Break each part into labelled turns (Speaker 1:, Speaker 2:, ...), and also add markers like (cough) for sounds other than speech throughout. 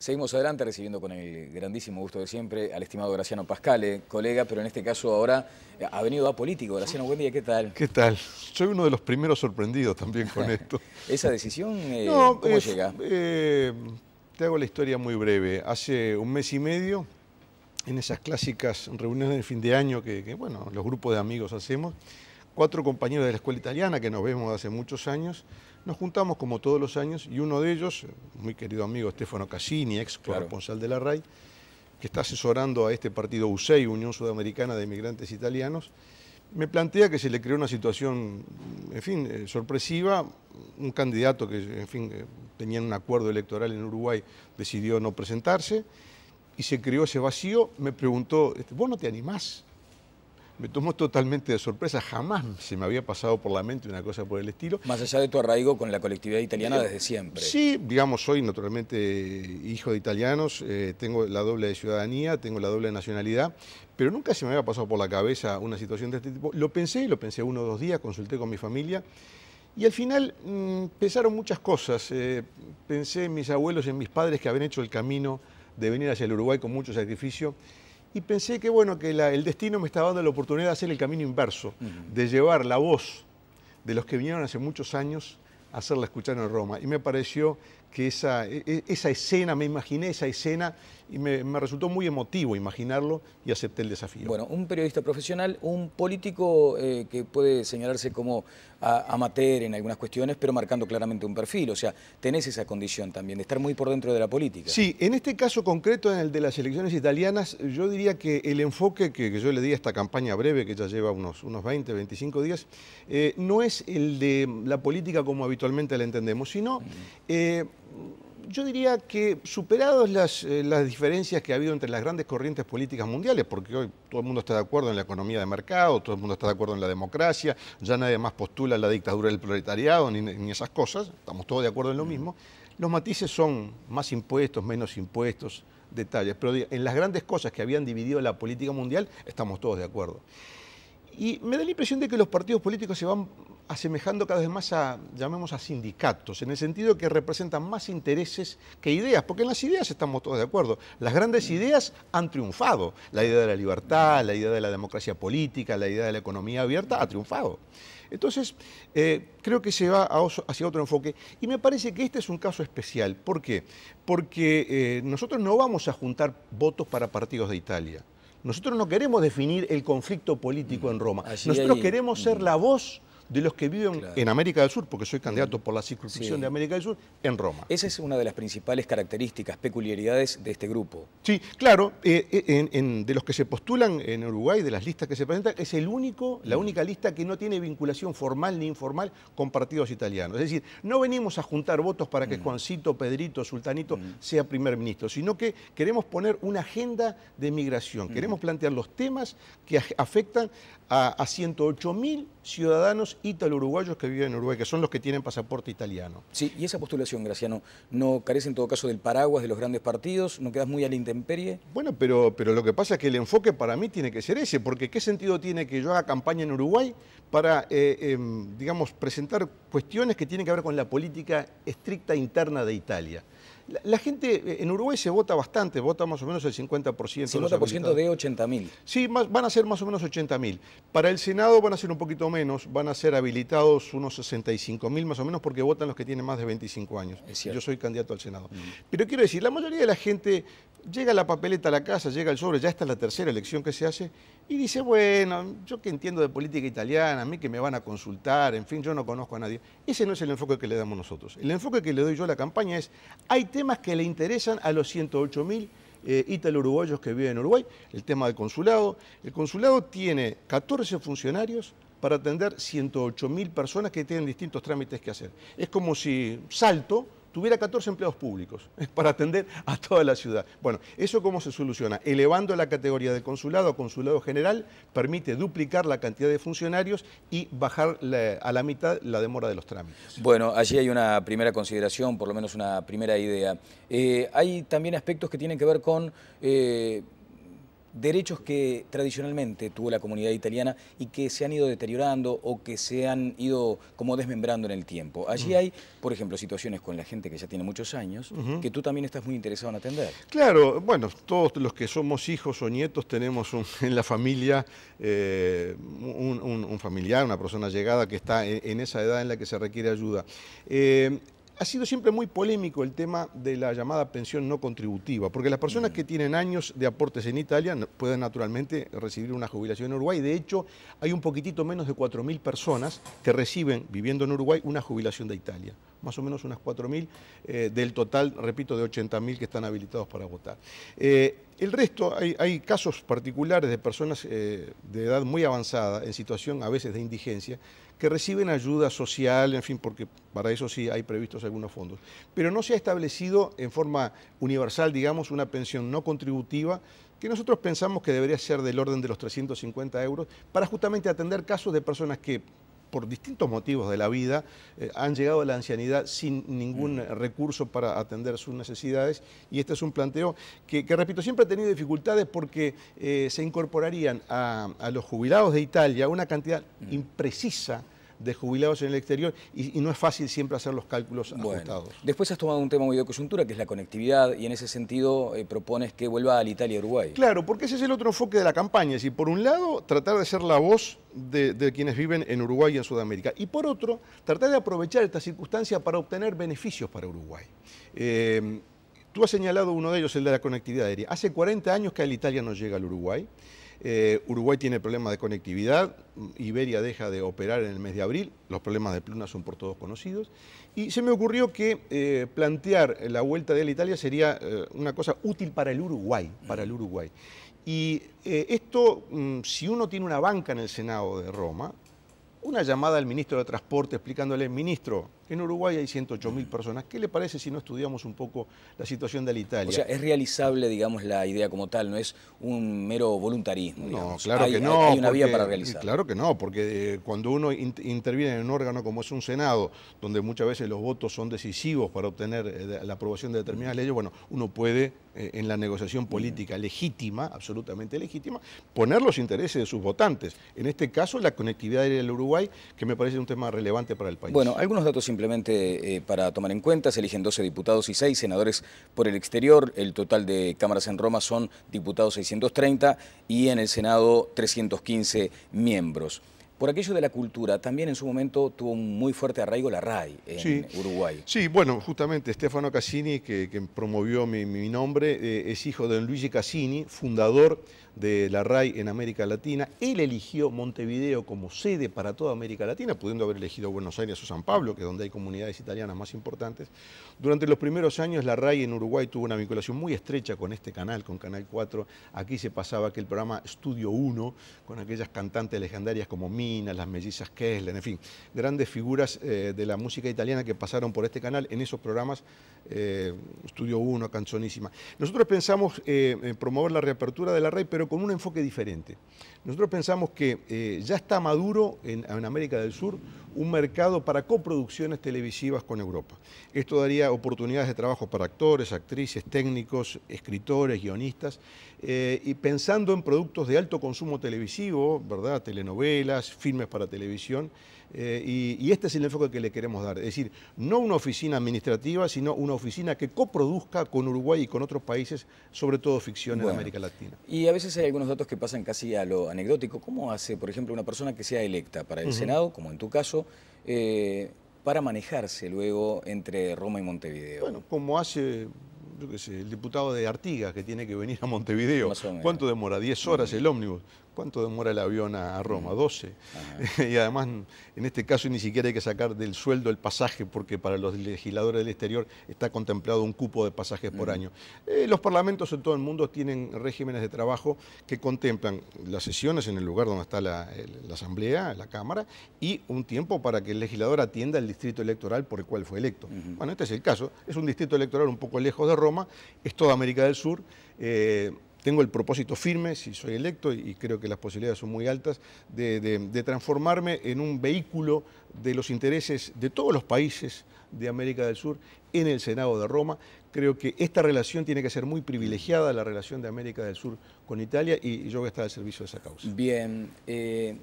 Speaker 1: Seguimos adelante recibiendo con el grandísimo gusto de siempre al estimado Graciano Pascale, colega, pero en este caso ahora eh, ha venido a político. Graciano, buen día, ¿qué tal?
Speaker 2: ¿Qué tal? Soy uno de los primeros sorprendidos también con (laughs) esto. ¿Esa decisión eh, cómo llega?
Speaker 1: Eh, te hago la
Speaker 2: historia muy breve. Hace un mes y medio, en esas clásicas reuniones de fin de año que, que bueno, los grupos de amigos hacemos, cuatro compañeros de la escuela italiana que nos vemos hace muchos años, nos juntamos como todos los años y uno de ellos, muy querido amigo Stefano Cassini, ex corresponsal de la RAI, que está asesorando a este partido USEI, Unión Sudamericana de Inmigrantes Italianos, me plantea que se le creó una situación, en fin, eh, sorpresiva. Un candidato que, en fin, eh, tenía un acuerdo electoral en Uruguay, decidió no presentarse y se creó ese vacío. Me preguntó, este, ¿vos no te animás? me tomó totalmente de sorpresa, jamás se me había pasado por la mente una cosa por el estilo.
Speaker 1: Más allá de tu arraigo con la colectividad italiana eh, desde siempre.
Speaker 2: Sí, digamos, soy naturalmente eh, hijo de italianos, eh, tengo la doble de ciudadanía, tengo la doble nacionalidad, pero nunca se me había pasado por la cabeza una situación de este tipo. Lo pensé, lo pensé uno o dos días, consulté con mi familia. Y al final mm, pensaron muchas cosas. pensé en mis abuelos, en mis padres que habían hecho el camino de venir hacia el Uruguay con mucho sacrificio y pensé que bueno, que el destino me estaba dando la oportunidad de hacer el camino inverso, de llevar la voz de los que vinieron hace muchos años a hacerla escuchar en Roma. Y me pareció que esa, e, e, esa escena, me imaginé esa escena y me, resultó muy emotivo imaginarlo y acepté el desafío. Bueno, un
Speaker 1: periodista profesional, un político eh, que puede señalarse como amateur en algunas cuestiones, pero marcando claramente un perfil, o sea, tenés esa condición también de estar muy por dentro de la política.
Speaker 2: Sí, en este caso concreto, en el de las elecciones italianas, yo diría que el enfoque que, yo le di a esta campaña breve, que ya lleva unos, unos 20, 25 días, eh, no es el de la política como habitualmente la entendemos, sino... Mm. Eh, yo diría que superadas eh, las, diferencias que ha habido entre las grandes corrientes políticas mundiales, porque hoy todo el mundo está de acuerdo en la economía de mercado, todo el mundo está de acuerdo en la democracia, ya nadie más postula la dictadura del proletariado ni, ni esas cosas, estamos todos de acuerdo en lo mismo, los matices son más impuestos, menos impuestos, detalles, pero en las grandes cosas que habían dividido la política mundial estamos todos de acuerdo. Y me da la impresión de que los partidos políticos se van asemejando cada vez más a, llamemos a sindicatos, en el sentido que representan más intereses que ideas, porque en las ideas estamos todos de acuerdo. Las grandes mm. ideas han triunfado. La idea de la libertad, la idea de la democracia política, la idea de la economía abierta ha triunfado. Entonces, eh, creo que se va hacia otro enfoque y me parece que este es un caso especial. ¿Por qué? Porque eh, nosotros no vamos a juntar votos para partidos de Italia. Nosotros no queremos definir el conflicto político en mm. Roma. Nosotros queremos ser mm. la voz de los que viven en América del Sur, porque soy candidato por la circunscripción de América del Sur, en Roma. Esa es una de las principales características, peculiaridades de este grupo. Sí, claro, eh, eh, de los que se postulan en Uruguay, de las listas que se presentan, es el único, la mm. única lista que no tiene vinculación formal ni informal con partidos italianos. Es decir, no venimos a juntar votos para que mm. Juancito, Pedrito, Sultanito mm. sea primer ministro, sino que queremos poner una agenda de migración, queremos plantear los temas que afectan a, a 108 mil ciudadanos ítalo-uruguayos que viven en Uruguay, que son
Speaker 1: los que tienen pasaporte italiano. Sí, y esa postulación, Graciano, ¿no carece en todo caso del paraguas de los grandes partidos? ¿No quedas muy a la intemperie?
Speaker 2: Bueno, pero, lo que pasa es que el enfoque para mí tiene que ser ese, porque ¿qué sentido tiene que yo haga campaña en Uruguay para, eh, em, digamos, presentar cuestiones que tienen que ver con la política estricta interna de Italia? La, gente, eh, en Uruguay se vota bastante, vota más o menos el 50%. 50% de, 80.000. Sí, van a ser más o menos 80.000. Para el Senado van a ser un poquito menos, van a ser habilitados unos 65.000 más o menos porque votan los que tienen más de 25 años. Yo soy candidato al Senado. Mm. Pero quiero decir, la mayoría de la gente llega la papeleta a la casa, llega el sobre, ya está la tercera elección que se hace, y dice, bueno, yo que entiendo de política italiana, a mí que me van a consultar, en fin, yo no conozco a nadie. Ese no es el enfoque que le damos nosotros. El enfoque que le doy yo a la campaña es, hay temas que le interesan a los 108.000 mil eh, ítalo-uruguayos que viven en Uruguay, el tema del consulado. El consulado tiene 14 funcionarios para atender 108.000 personas que tienen distintos trámites que hacer. Es como si Salto tuviera 14 empleados públicos (laughs) para atender a toda la ciudad. Bueno, ¿eso cómo se soluciona? Elevando la categoría de consulado a consulado general permite duplicar la cantidad de funcionarios y bajar a la mitad la demora de los
Speaker 1: trámites. Bueno, allí hay una primera consideración, por lo menos una primera idea. Eh, hay también aspectos que tienen que ver con... Eh, derechos que tradicionalmente tuvo la comunidad italiana y que se han ido deteriorando o que se han ido como desmembrando en el tiempo. Allí mm. hay, por ejemplo, situaciones con la gente que ya tiene muchos años que tú también estás muy interesado en atender.
Speaker 2: Claro, bueno, todos los que somos hijos o nietos tenemos (laughs) en la familia eh, un, familiar, una persona llegada que está en, esa edad en la que se requiere ayuda. Eh, ha sido siempre muy polémico el tema de la llamada pensión no contributiva, porque las personas mm. que tienen años de aportes en Italia pueden naturalmente recibir una jubilación en Uruguay. De hecho, hay un poquitito menos de 4.000 personas que reciben, viviendo en Uruguay, una jubilación de Italia más o menos unas 4.000 eh, del total, repito, de 80.000 que están habilitados para votar. Eh, el resto, hay, casos particulares de personas eh, de edad muy avanzada, en situación a veces de indigencia, que reciben ayuda social, en fin, porque para eso sí hay previstos algunos fondos. Pero no se ha establecido en forma universal, digamos, una pensión no contributiva que nosotros pensamos que debería ser del orden de los 350 euros para justamente atender casos de personas que por distintos motivos de la vida, eh, han llegado a la ancianidad sin ningún mm. recurso para atender sus necesidades. Y este es un planteo que, repito, siempre ha tenido dificultades porque eh, se incorporarían a, los jubilados de Italia una cantidad mm. imprecisa de jubilados en el exterior y,
Speaker 1: no es fácil siempre hacer los cálculos ajustados. Después has tomado un tema muy de coyuntura que es la conectividad y en ese sentido eh, propones que vuelva al Italia Uruguay.
Speaker 2: Claro, porque ese es el otro enfoque de la campaña, es decir, por un lado tratar de ser la voz de, quienes viven en Uruguay y en Sudamérica y por otro tratar de aprovechar esta circunstancia para obtener beneficios para Uruguay. Eh, tú has señalado uno de ellos, el de la conectividad aérea. Hace 40 años que Italia no llega al Uruguay. Eh, Uruguay tiene problemas de conectividad, Iberia deja de operar en el mes de abril, los problemas de Pluna son por todos conocidos, y se me ocurrió que eh, plantear la vuelta de la Italia sería eh, una cosa útil para el Uruguay, para el Uruguay. Y esto, mm, si uno tiene una banca en el Senado de Roma, una llamada al ministro de Transporte explicándole, ministro, en Uruguay hay 108.000 personas. ¿Qué le parece si no estudiamos un poco la situación de Alitalia? O sea, es
Speaker 1: realizable, digamos, la idea como tal, no es un mero voluntarismo. No, claro que no. Hay, una vía para realizar.
Speaker 2: Claro que no, porque eh, cuando uno interviene en un órgano como es un Senado, donde muchas veces los votos son decisivos para obtener eh, la aprobación de determinadas leyes, bueno, uno puede eh, en la negociación política legítima, absolutamente legítima, poner los intereses de sus votantes. En este caso, la conectividad aérea del Uruguay, que me parece un tema relevante para el país. Bueno, algunos
Speaker 1: datos simplemente eh, para tomar en cuenta, se eligen 12 diputados y 6 senadores por el exterior, el total de cámaras en Roma son diputados 630 y en el Senado 315 miembros. Por aquello de la cultura, también en su momento tuvo un muy fuerte arraigo la RAI en Uruguay.
Speaker 2: Sí, bueno, justamente Stefano Cassini, que, promovió mi, nombre, eh, es hijo de Luigi Cassini, fundador de la RAI en América Latina. Él eligió Montevideo como sede para toda América Latina, pudiendo haber elegido Buenos Aires o San Pablo, que es donde hay comunidades italianas más importantes. Durante los primeros años, la RAI en Uruguay tuvo una vinculación muy estrecha con este canal, con Canal 4. Aquí se pasaba aquel programa Estudio 1, con aquellas cantantes legendarias como Mí las mellizas Kessler, en fin, grandes figuras eh, de la música italiana que pasaron por este canal en esos programas, Estudio eh, 1, Canzonísima. Nosotros pensamos eh, promover la reapertura de la red, pero con un enfoque diferente. Nosotros pensamos que ya está maduro en, América del Sur un mercado para coproducciones televisivas con Europa. Esto daría oportunidades de trabajo para actores, actrices, técnicos, escritores, guionistas, y pensando en productos de alto consumo televisivo, ¿verdad? telenovelas, filmes para televisión. Eh, y, este es el enfoque que le queremos dar. Es decir, no una oficina administrativa, sino una oficina que coproduzca con Uruguay y con otros países, sobre todo ficción de América
Speaker 1: Latina. Y a veces hay algunos datos que pasan casi a lo anecdótico. ¿Cómo hace, por ejemplo, una persona que sea electa para el Senado, como en tu caso? Eh, para manejarse luego entre Roma y Montevideo. Bueno, como hace el diputado
Speaker 2: de Artigas que tiene que venir a Montevideo. ¿Cuánto demora? 10 horas el ómnibus. ¿Cuánto demora el avión a, Roma? 12. Mm. (laughs) y además, en este caso ni siquiera hay que sacar del sueldo el pasaje porque para los legisladores del exterior está contemplado un cupo de pasajes por mm. año. Eh, los parlamentos en todo el mundo tienen regímenes de trabajo que contemplan las sesiones en el lugar donde está la, asamblea, la cámara, y un tiempo para que el legislador atienda el distrito electoral por el cual fue electo. Bueno, este es el caso. Es un distrito electoral un poco lejos de Roma es toda América del Sur. Eh, tengo el propósito firme, si soy electo, y creo que las posibilidades son muy altas, de transformarme en un vehículo de los intereses de todos los países de América del Sur en el Senado de Roma. Creo que esta relación tiene que ser muy privilegiada, la relación de América del
Speaker 1: Sur con Italia, y yo voy a estar al servicio de esa causa. Bien, eh,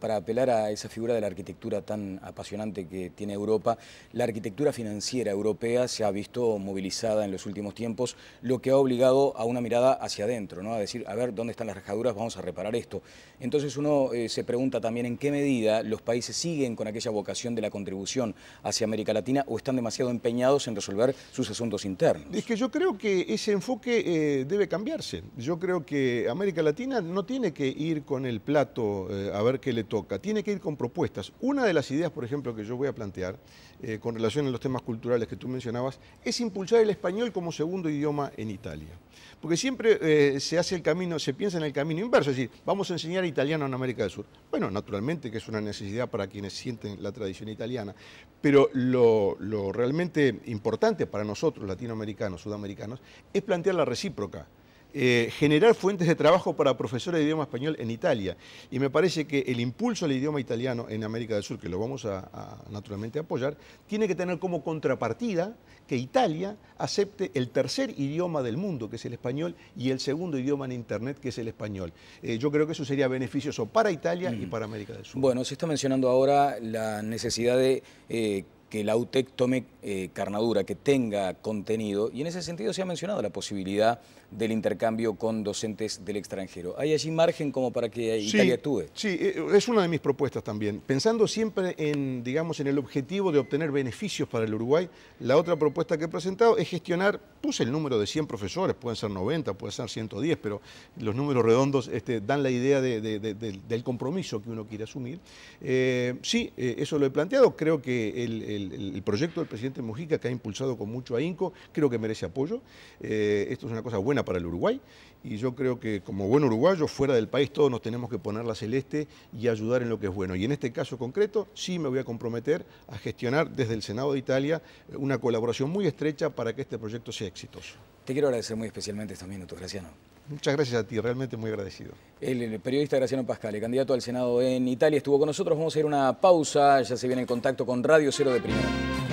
Speaker 1: para apelar a esa figura de la arquitectura tan apasionante que tiene Europa, la arquitectura financiera europea se ha visto movilizada en los últimos tiempos, lo que ha obligado a una mirada hacia adentro, ¿no? a decir, a ver, ¿dónde están las rajaduras? Vamos a reparar esto. Entonces uno eh, se pregunta también en qué medida los países siguen con aquella vocación de la contribución hacia América Latina o están demasiado empeñados en resolver sus asuntos internos.
Speaker 2: Es que yo creo que ese enfoque eh, debe cambiarse. Yo creo que América Latina no tiene que ir con el plato eh, a ver qué le toca, tiene que ir con propuestas. Una de las ideas, por ejemplo, que yo voy a plantear eh, con relación a los temas culturales que tú mencionabas, es impulsar el español como segundo idioma en Italia. Porque siempre se hace el camino, se piensa en el camino inverso, es decir, vamos a enseñar italiano en América del Sur. Bueno, naturalmente que es una necesidad para quienes sienten la tradición italiana, pero lo lo, realmente importante para nosotros, latinoamericanos, sudamericanos, es plantear la recíproca. Eh, generar fuentes de trabajo para profesores de idioma español en Italia. Y me parece que el impulso al idioma italiano en América del Sur, que lo vamos a, naturalmente apoyar, tiene que tener como contrapartida que Italia acepte el tercer idioma del mundo, que es el español, y el segundo idioma en Internet, que es el español. Eh, yo creo que eso sería
Speaker 1: beneficioso para Italia y mm. para América del Sur. Bueno, se está mencionando ahora la necesidad de... Eh, que la UTEC tome eh, carnadura, que tenga contenido, y en ese sentido se ha mencionado la posibilidad del intercambio con docentes del extranjero. ¿Hay allí margen como para que Italia actúe?
Speaker 2: Sí, eh, es una de mis propuestas también. Pensando siempre en, digamos, en el objetivo de obtener beneficios para el Uruguay, la otra propuesta que he presentado es gestionar, puse el número de 100 profesores, pueden ser 90, pueden ser 110, pero los números redondos este, dan la idea del compromiso que uno quiere asumir. Eh, sí, eso lo he planteado, creo que el el, proyecto del presidente Mujica, que ha impulsado con mucho ahínco, creo que merece apoyo. Eh, esto es una cosa buena para el Uruguay y yo creo que como buen uruguayo, fuera del país, todos nos tenemos que poner la celeste y ayudar en lo que es bueno. Y en este caso concreto, sí me voy a comprometer a gestionar desde el Senado de Italia eh, una colaboración muy estrecha para que este proyecto sea exitoso.
Speaker 1: Te quiero agradecer muy especialmente estos minutos, Graciano.
Speaker 2: Muchas gracias a ti, realmente muy agradecido.
Speaker 1: El, periodista Graciano Pascale, candidato al Senado en Italia, estuvo con nosotros. Vamos a hacer una pausa, ya se viene en contacto con Radio Cero de Primera.